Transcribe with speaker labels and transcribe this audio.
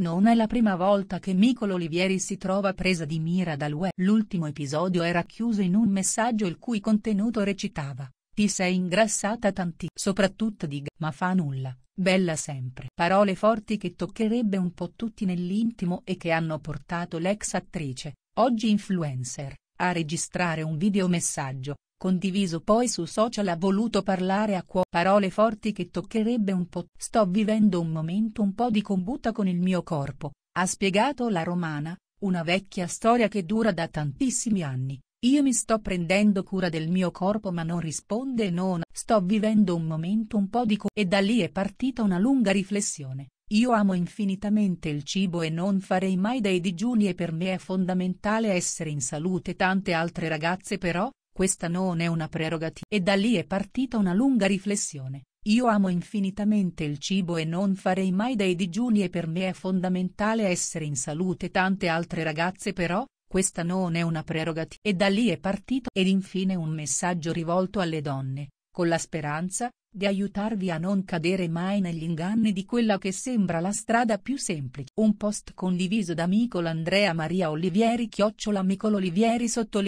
Speaker 1: Non è la prima volta che Micolo Olivieri si trova presa di mira dal web. L'ultimo episodio era chiuso in un messaggio il cui contenuto recitava, ti sei ingrassata tanti, soprattutto di G, ma fa nulla, bella sempre. Parole forti che toccherebbe un po' tutti nell'intimo e che hanno portato l'ex attrice, oggi influencer, a registrare un videomessaggio, condiviso poi su social ha voluto parlare a cuore parole forti che toccherebbe un po'. Sto vivendo un momento un po' di combutta con il mio corpo, ha spiegato la romana, una vecchia storia che dura da tantissimi anni. Io mi sto prendendo cura del mio corpo ma non risponde non, sto vivendo un momento un po' di co... E da lì è partita una lunga riflessione, io amo infinitamente il cibo e non farei mai dei digiuni e per me è fondamentale essere in salute tante altre ragazze però, questa non è una prerogativa. E da lì è partita una lunga riflessione. Io amo infinitamente il cibo e non farei mai dei digiuni e per me è fondamentale essere in salute. Tante altre ragazze però, questa non è una prerogativa. E da lì è partito ed infine un messaggio rivolto alle donne, con la speranza, di aiutarvi a non cadere mai negli inganni di quella che sembra la strada più semplice. Un post condiviso da Micol Andrea Maria Olivieri Chiocciola Micol Olivieri sottolinea.